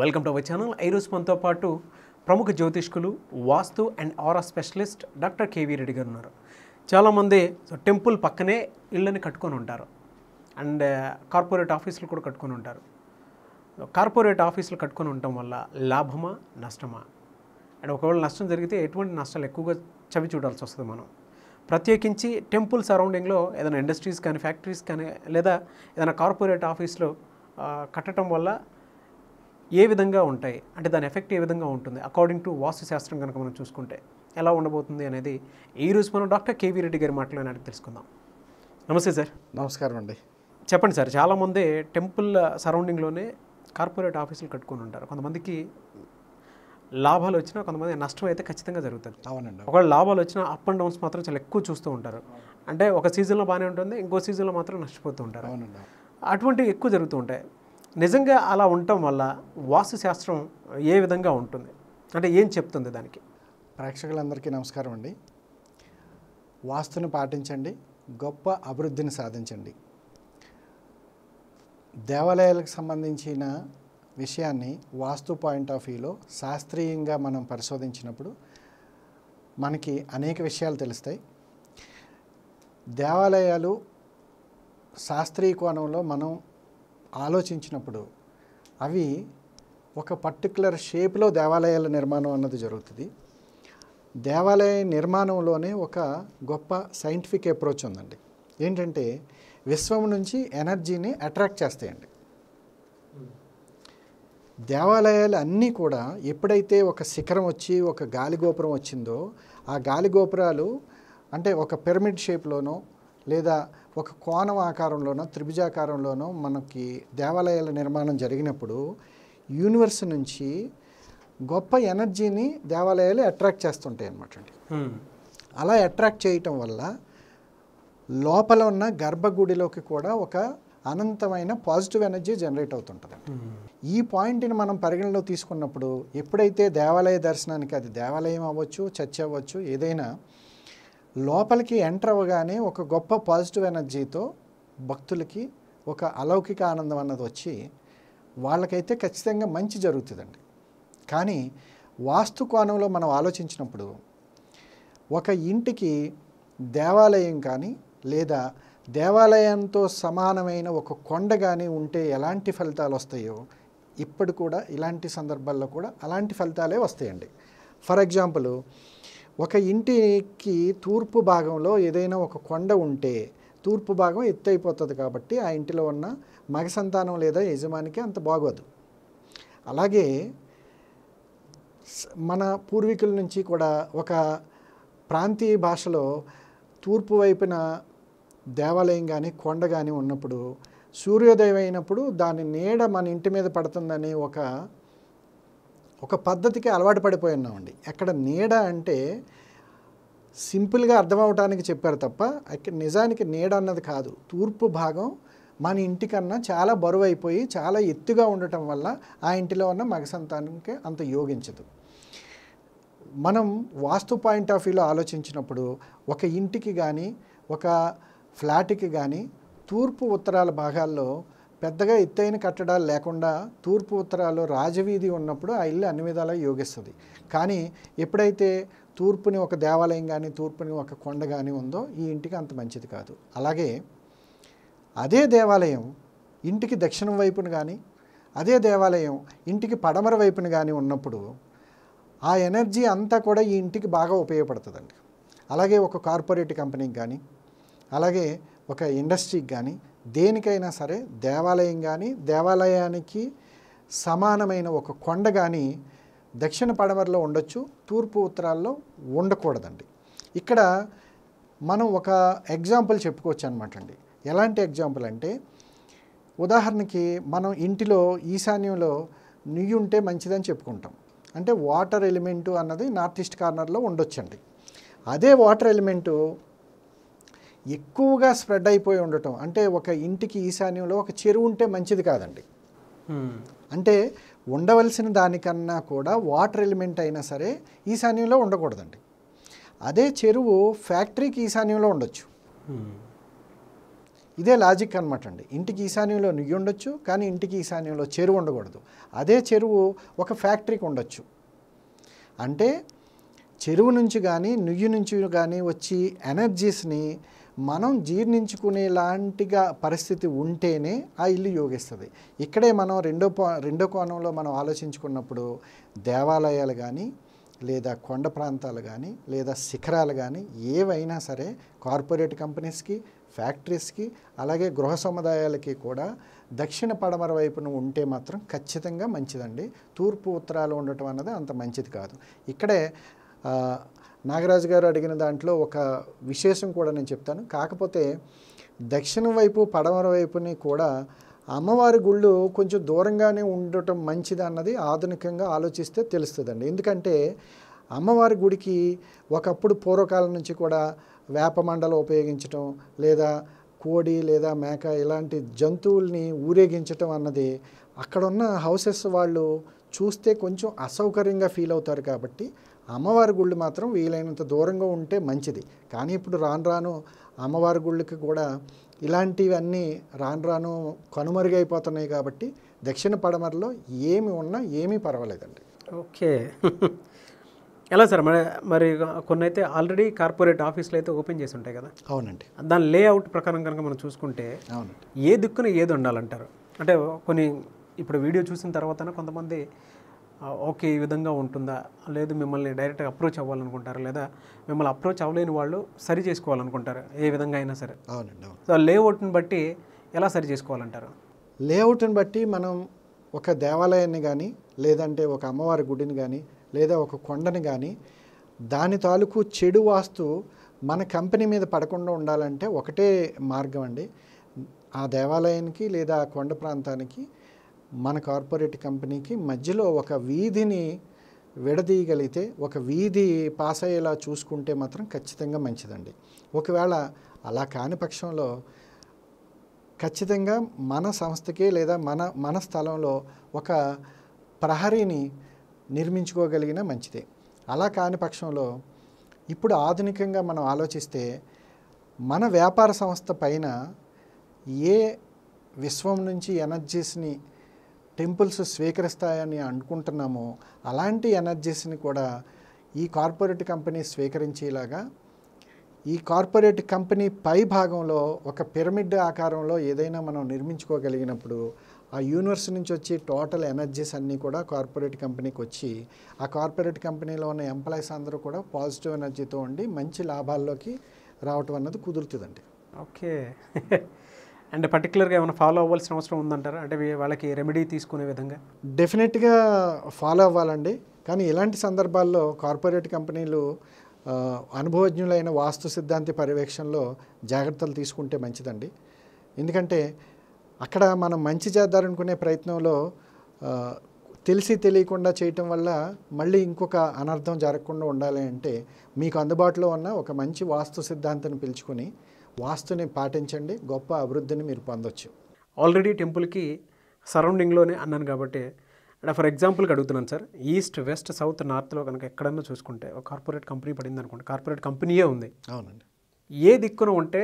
welcome to our channel ఐరోజు మనతో పాటు ప్రముఖ జ్యోతిష్కులు vastu and aura specialist doctor K V Reddy గారు ఉన్నారు చాలామంది టెంపుల్ పక్కనే ఇళ్ళని కట్టుకొని ఉంటారు అండ్ కార్పొరేట్ ఆఫీసులు కూడా కట్టుకొని ఉంటారు కార్పొరేట్ ఆఫీసులు కట్టుకొని ఉండటం వల్ల లాభమా నష్టమా అండ్ ఒకవేళ నష్టం జరిగితే ఎటువంటి నష్టాలు ఎక్కువగా చవి చూడాల్సి వస్తుంది మనం ప్రత్యేకించి టెంపుల్ సరౌండింగ్లో ఏదైనా ఇండస్ట్రీస్ కానీ ఫ్యాక్టరీస్ కానీ లేదా ఏదైనా కార్పొరేట్ ఆఫీస్లో కట్టడం వల్ల ఏ విధంగా ఉంటాయి అంటే దాని ఎఫెక్ట్ ఏ విధంగా ఉంటుంది అకార్డింగ్ టు వాస్తు శాస్త్రం కనుక మనం చూసుకుంటే ఎలా ఉండబోతుంది అనేది ఈరోజు మనం డాక్టర్ కేవీ రెడ్డి గారి మాటలను అడిగి తెలుసుకుందాం నమస్తే సార్ నమస్కారం అండి చెప్పండి సార్ చాలామంది టెంపుల్ సరౌండింగ్లోనే కార్పొరేట్ ఆఫీసులు కట్టుకుని ఉంటారు కొంతమందికి లాభాలు వచ్చినా కొంతమంది నష్టం అయితే ఖచ్చితంగా జరుగుతుంది అవునండి ఒకవేళ లాభాలు వచ్చినా అప్ అండ్ డౌన్స్ మాత్రం చాలా ఎక్కువ చూస్తూ ఉంటారు అంటే ఒక సీజన్లో బాగానే ఉంటుంది ఇంకో సీజన్లో మాత్రం నష్టపోతూ ఉంటారు అవునండి అటువంటివి ఎక్కువ జరుగుతూ ఉంటాయి నిజంగా అలా ఉండటం వల్ల వాస్తుశాస్త్రం ఏ విధంగా ఉంటుంది అంటే ఏం చెప్తుంది దానికి ప్రేక్షకులందరికీ నమస్కారం అండి వాస్తుని పాటించండి గొప్ప అభివృద్ధిని సాధించండి దేవాలయాలకు సంబంధించిన విషయాన్ని వాస్తు పాయింట్ ఆఫ్ వ్యూలో శాస్త్రీయంగా మనం పరిశోధించినప్పుడు మనకి అనేక విషయాలు తెలుస్తాయి దేవాలయాలు శాస్త్రీయ కోణంలో మనం ఆలోచించినప్పుడు అవి ఒక పర్టికులర్ షేప్లో దేవాలయాల నిర్మాణం అన్నది జరుగుతుంది దేవాలయ నిర్మాణంలోనే ఒక గొప్ప సైంటిఫిక్ అప్రోచ్ ఉందండి ఏంటంటే విశ్వం నుంచి ఎనర్జీని అట్రాక్ట్ చేస్తాయండి దేవాలయాలు అన్నీ కూడా ఎప్పుడైతే ఒక శిఖరం వచ్చి ఒక గాలిగోపురం వచ్చిందో ఆ గాలిగోపురాలు అంటే ఒక పిరమిడ్ షేప్లోనో లేదా ఒక కోణం ఆకారంలోనో త్రిభుజాకారంలోనో మనకి దేవాలయాల నిర్మాణం జరిగినప్పుడు యూనివర్స్ నుంచి గొప్ప ఎనర్జీని దేవాలయాలు అట్రాక్ట్ చేస్తుంటాయి అనమాట అండి అలా అట్రాక్ట్ చేయటం వల్ల లోపల ఉన్న గర్భగుడిలోకి కూడా ఒక అనంతమైన పాజిటివ్ ఎనర్జీ జనరేట్ అవుతుంటుంది ఈ పాయింట్ని మనం పరిగణలో తీసుకున్నప్పుడు ఎప్పుడైతే దేవాలయ దర్శనానికి అది దేవాలయం అవ్వచ్చు చర్చ్ అవ్వచ్చు ఏదైనా లోపలికి ఎంటర్ అవ్వగానే ఒక గొప్ప పాజిటివ్ ఎనర్జీతో భక్తులకి ఒక అలౌకిక ఆనందం అన్నది వచ్చి వాళ్ళకైతే ఖచ్చితంగా మంచి జరుగుతుందండి కానీ వాస్తు కోణంలో మనం ఆలోచించినప్పుడు ఒక ఇంటికి దేవాలయం కానీ లేదా దేవాలయంతో సమానమైన ఒక కొండ కానీ ఉంటే ఎలాంటి ఫలితాలు వస్తాయో ఇప్పుడు కూడా ఇలాంటి సందర్భాల్లో కూడా అలాంటి ఫలితాలే వస్తాయండి ఫర్ ఎగ్జాంపుల్ ఒక ఇంటికి తూర్పు భాగంలో ఏదైనా ఒక కొండ ఉంటే తూర్పు భాగం ఎత్తైపోతుంది కాబట్టి ఆ ఇంటిలో ఉన్న మగ సంతానం లేదా యజమానికి అంత బాగోదు అలాగే మన పూర్వీకుల నుంచి కూడా ఒక ప్రాంతీయ భాషలో తూర్పు వైపున దేవాలయం కానీ కొండ కానీ ఉన్నప్పుడు సూర్యోదయం అయినప్పుడు దాని నీడ మన ఇంటి మీద పడుతుందని ఒక ఒక పద్ధతికి అలవాటు పడిపోయి ఉన్నామండి అక్కడ నీడ అంటే సింపుల్గా అర్థమవటానికి చెప్పారు తప్ప అక్కడ నిజానికి నీడ అన్నది కాదు తూర్పు భాగం మన ఇంటికన్నా చాలా బరువు అయిపోయి చాలా ఎత్తుగా ఉండటం వల్ల ఆ ఇంటిలో ఉన్న మగ సంతానానికి అంత యోగించదు మనం వాస్తు పాయింట్ ఆఫ్ వ్యూలో ఆలోచించినప్పుడు ఒక ఇంటికి కానీ ఒక ఫ్లాట్కి కానీ తూర్పు ఉత్తరాల భాగాల్లో పెద్దగా ఎత్తైన కట్టడాలు లేకుండా తూర్పు ఉత్తరాలు రాజవీధి ఉన్నప్పుడు ఆ ఇల్లు అన్ని విధాలా యోగిస్తుంది కానీ ఎప్పుడైతే తూర్పుని ఒక దేవాలయం కానీ తూర్పుని ఒక కొండ కానీ ఉందో ఈ ఇంటికి అంత మంచిది కాదు అలాగే అదే దేవాలయం ఇంటికి దక్షిణం వైపున కానీ అదే దేవాలయం ఇంటికి పడమర వైపున కానీ ఉన్నప్పుడు ఆ ఎనర్జీ అంతా కూడా ఈ ఇంటికి బాగా ఉపయోగపడుతుందండి అలాగే ఒక కార్పొరేట్ కంపెనీకి కానీ అలాగే ఒక ఇండస్ట్రీకి కానీ దేనికైనా సరే దేవాలయం కానీ దేవాలయానికి సమానమైన ఒక కొండ కానీ దక్షిణ పడమరలో ఉండొచ్చు తూర్పు ఉత్తరాల్లో ఉండకూడదండి ఇక్కడ మనం ఒక ఎగ్జాంపుల్ చెప్పుకోవచ్చు అనమాట అండి ఎలాంటి ఎగ్జాంపుల్ అంటే ఉదాహరణకి మనం ఇంటిలో ఈశాన్యంలో నెయ్యి ఉంటే మంచిదని చెప్పుకుంటాం అంటే వాటర్ ఎలిమెంటు అన్నది నార్త్ ఈస్ట్ కార్నర్లో ఉండొచ్చండి అదే వాటర్ ఎలిమెంటు ఎక్కువగా స్ప్రెడ్ అయిపోయి ఉండటం అంటే ఒక ఇంటికి ఈశాన్యంలో ఒక చెరువు ఉంటే మంచిది కాదండి అంటే ఉండవలసిన దానికన్నా కూడా వాటర్ ఎలిమెంట్ అయినా సరే ఈశాన్యంలో ఉండకూడదండి అదే చెరువు ఫ్యాక్టరీకి ఈశాన్యంలో ఉండొచ్చు ఇదే లాజిక్ అనమాట అండి ఇంటికి ఈశాన్యంలో నుయ్యి ఉండొచ్చు కానీ ఇంటికి ఈశాన్యంలో చెరువు ఉండకూడదు అదే చెరువు ఒక ఫ్యాక్టరీకి ఉండొచ్చు అంటే చెరువు నుంచి కానీ నుయ్యి నుంచి కానీ వచ్చి ఎనర్జీస్ని మనం జీర్ణించుకునేలాంటిగా పరిస్థితి ఉంటేనే ఆ ఇల్లు యోగిస్తుంది ఇక్కడే మనం రెండో రెండో కోణంలో మనం ఆలోచించుకున్నప్పుడు దేవాలయాలు కానీ లేదా కొండ ప్రాంతాలు కానీ లేదా శిఖరాలు కానీ ఏవైనా సరే కార్పొరేట్ కంపెనీస్కి ఫ్యాక్టరీస్కి అలాగే గృహ సముదాయాలకి కూడా దక్షిణ పడమర వైపున ఉంటే మాత్రం ఖచ్చితంగా మంచిదండి తూర్పు ఉత్తరాలు ఉండటం అన్నది అంత మంచిది కాదు ఇక్కడే నాగరాజు గారు అడిగిన దాంట్లో ఒక విశేషం కూడా నేను చెప్తాను కాకపోతే దక్షిణం వైపు పడమర వైపుని కూడా అమ్మవారి గుళ్ళు కొంచెం దూరంగానే ఉండటం మంచిది అన్నది ఆధునికంగా ఆలోచిస్తే తెలుస్తుందండి ఎందుకంటే అమ్మవారి గుడికి ఒకప్పుడు పూర్వకాలం నుంచి కూడా వేపమండలం ఉపయోగించటం లేదా కోడి లేదా మేక ఇలాంటి జంతువుల్ని ఊరేగించటం అన్నది అక్కడున్న హౌసెస్ వాళ్ళు చూస్తే కొంచెం అసౌకర్యంగా ఫీల్ అవుతారు కాబట్టి అమ్మవారి గుళ్ళు మాత్రం వీలైనంత దూరంగా ఉంటే మంచిది కానీ ఇప్పుడు రాను రాను అమ్మవారి గుళ్ళకి కూడా ఇలాంటివన్నీ రాను రాను కనుమరుగైపోతున్నాయి కాబట్టి దక్షిణ పడమరలో ఏమి ఉన్నా ఏమీ పర్వాలేదండి ఓకే ఎలా సార్ మరి మరి కొన్ని అయితే ఆల్రెడీ కార్పొరేట్ ఆఫీసులు అయితే ఓపెన్ చేసి ఉంటాయి కదా అవునండి దాని లేఅవుట్ ప్రకారం కనుక మనం చూసుకుంటే అవునండి ఏ దిక్కున ఏది ఉండాలంటారు అంటే కొన్ని ఇప్పుడు వీడియో చూసిన తర్వాత కొంతమంది ఓకే ఈ విధంగా ఉంటుందా లేదు మిమ్మల్ని డైరెక్ట్గా అప్రోచ్ అవ్వాలనుకుంటారు లేదా మిమ్మల్ని అప్రోచ్ అవ్వలేని వాళ్ళు సరి చేసుకోవాలనుకుంటారు ఏ విధంగా అయినా సరే అవునండి సో లేఅవుట్ని బట్టి ఎలా సరి చేసుకోవాలంటారు లేఅవుట్ని బట్టి మనం ఒక దేవాలయాన్ని కానీ లేదంటే ఒక అమ్మవారి గుడిని కానీ లేదా ఒక కొండని కానీ దాని తాలూకు చెడు వాస్తు మన కంపెనీ మీద పడకుండా ఉండాలంటే ఒకటే మార్గం అండి ఆ దేవాలయానికి లేదా కొండ ప్రాంతానికి మన కార్పొరేట్ కంపెనీకి మధ్యలో ఒక వీధిని విడదీయగలిగితే ఒక వీధి పాస్ అయ్యేలా చూసుకుంటే మాత్రం ఖచ్చితంగా మంచిదండి ఒకవేళ అలా కాని పక్షంలో ఖచ్చితంగా మన సంస్థకి లేదా మన మన స్థలంలో ఒక ప్రహరీని నిర్మించుకోగలిగిన మంచిదే అలా కాని పక్షంలో ఇప్పుడు ఆధునికంగా మనం ఆలోచిస్తే మన వ్యాపార సంస్థ పైన ఏ విశ్వం నుంచి ఎనర్జీస్ని టెంపుల్స్ స్వీకరిస్తాయని అనుకుంటున్నామో అలాంటి ఎనర్జీస్ని కూడా ఈ కార్పొరేట్ కంపెనీ స్వీకరించేలాగా ఈ కార్పొరేట్ కంపెనీ పై భాగంలో ఒక పిరమిడ్ ఆకారంలో ఏదైనా మనం నిర్మించుకోగలిగినప్పుడు ఆ యూనివర్స్ నుంచి వచ్చి టోటల్ ఎనర్జీస్ అన్నీ కూడా కార్పొరేట్ కంపెనీకి వచ్చి ఆ కార్పొరేట్ కంపెనీలో ఉన్న ఎంప్లాయీస్ అందరూ కూడా పాజిటివ్ ఎనర్జీతో ఉండి మంచి లాభాల్లోకి రావటం అన్నది కుదురుతుందండి ఓకే అండ్ పర్టికులర్గా ఏమైనా ఫాలో అవ్వాల్సిన అవసరం ఉందంటారా అంటే వాళ్ళకి రెమెడీ తీసుకునే విధంగా డెఫినెట్గా ఫాలో అవ్వాలండి కానీ ఇలాంటి సందర్భాల్లో కార్పొరేట్ కంపెనీలు అనుభవజ్ఞులైన వాస్తు సిద్ధాంతి పర్యవేక్షణలో జాగ్రత్తలు తీసుకుంటే మంచిదండి ఎందుకంటే అక్కడ మనం మంచి చేద్దారనుకునే ప్రయత్నంలో తెలిసి తెలియకుండా చేయటం వల్ల మళ్ళీ ఇంకొక అనర్థం జరగకుండా ఉండాలి అంటే మీకు అందుబాటులో ఉన్న ఒక మంచి వాస్తు సిద్ధాంతాన్ని పిలుచుకొని వాస్తుని పాటించండి గొప్ప అభివృద్ధిని మీరు పొందొచ్చు ఆల్రెడీ టెంపుల్కి సరౌండింగ్లోనే అన్నాను కాబట్టి అంటే ఫర్ ఎగ్జాంపుల్కి అడుగుతున్నాను సార్ ఈస్ట్ వెస్ట్ సౌత్ నార్త్లో కనుక ఎక్కడన్నా చూసుకుంటే ఒక కార్పొరేట్ కంపెనీ పడింది అనుకోండి కార్పొరేట్ కంపెనీయే ఉంది అవునండి ఏ దిక్కున ఉంటే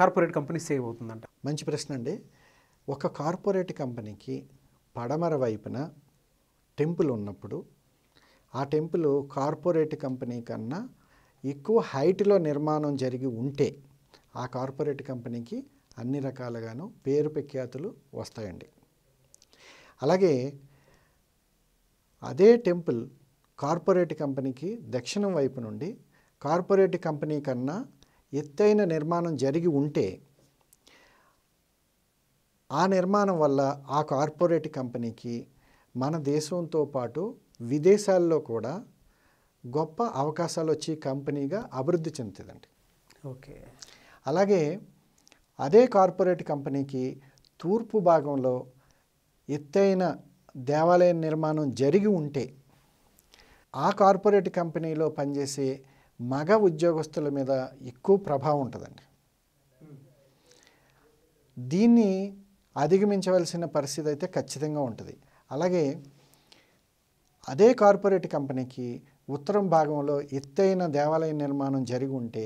కార్పొరేట్ కంపెనీ సేవ్ అవుతుందంట మంచి ప్రశ్న అండి ఒక కార్పొరేట్ కంపెనీకి పడమర వైపున టెంపుల్ ఉన్నప్పుడు ఆ టెంపుల్ కార్పొరేట్ కంపెనీ కన్నా ఎక్కువ హైట్లో నిర్మాణం జరిగి ఉంటే ఆ కార్పొరేట్ కంపెనీకి అన్ని రకాలుగాను పేరు ప్రఖ్యాతులు వస్తాయండి అలాగే అదే టెంపుల్ కార్పొరేట్ కంపెనీకి దక్షిణం వైపు నుండి కార్పొరేట్ కంపెనీ కన్నా ఎత్తైన నిర్మాణం జరిగి ఉంటే ఆ నిర్మాణం వల్ల ఆ కార్పొరేట్ కంపెనీకి మన దేశంతో పాటు విదేశాల్లో కూడా గొప్ప అవకాశాలు వచ్చి కంపెనీగా అభివృద్ధి చెందుతుందండి ఓకే అలాగే అదే కార్పొరేట్ కంపెనీకి తూర్పు భాగంలో ఎత్తైన దేవాలయ నిర్మాణం జరిగి ఉంటే ఆ కార్పొరేట్ కంపెనీలో పనిచేసే మగ ఉద్యోగస్తుల మీద ఎక్కువ ప్రభావం ఉంటుందండి దీన్ని అధిగమించవలసిన పరిస్థితి అయితే ఖచ్చితంగా ఉంటుంది అలాగే అదే కార్పొరేట్ కంపెనీకి ఉత్తరం భాగంలో ఎత్తైన దేవాలయ నిర్మాణం జరిగి ఉంటే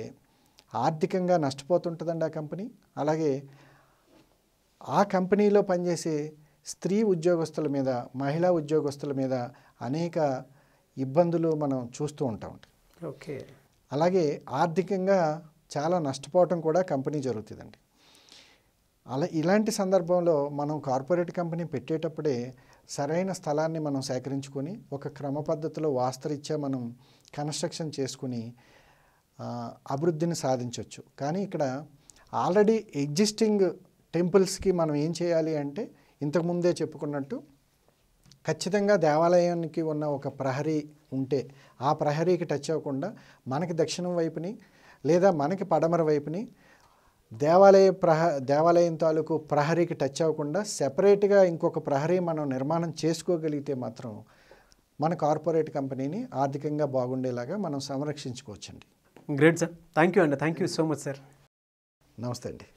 ఆర్థికంగా నష్టపోతుంటుందండి ఆ కంపెనీ అలాగే ఆ కంపెనీలో పనిచేసే స్త్రీ ఉద్యోగస్తుల మీద మహిళా ఉద్యోగస్తుల మీద అనేక ఇబ్బందులు మనం చూస్తూ ఉంటాం ఓకే అలాగే ఆర్థికంగా చాలా నష్టపోవటం కూడా కంపెనీ జరుగుతుందండి అలా ఇలాంటి సందర్భంలో మనం కార్పొరేట్ కంపెనీ పెట్టేటప్పుడే సరైన స్థలాన్ని మనం సేకరించుకొని ఒక క్రమ పద్ధతిలో వాస్తరిత్యా మనం కన్స్ట్రక్షన్ చేసుకుని అభివృద్ధిని సాధించవచ్చు కానీ ఇక్కడ ఆల్రెడీ ఎగ్జిస్టింగ్ టెంపుల్స్కి మనం ఏం చేయాలి అంటే ఇంతకుముందే చెప్పుకున్నట్టు ఖచ్చితంగా దేవాలయానికి ఉన్న ఒక ప్రహరీ ఉంటే ఆ ప్రహరీకి టచ్ అవ్వకుండా మనకి దక్షిణం వైపుని లేదా మనకి పడమర వైపుని దేవాలయ ప్రహ దేవాలయం తాలూకు ప్రహరీకి టచ్ అవ్వకుండా సెపరేట్గా ఇంకొక ప్రహరీ మనం నిర్మాణం చేసుకోగలిగితే మాత్రం మన కార్పొరేట్ కంపెనీని ఆర్థికంగా బాగుండేలాగా మనం సంరక్షించుకోవచ్చండి గ్రేట్ సార్ థ్యాంక్ యూ అండి thank you so much sir నమస్తే అండి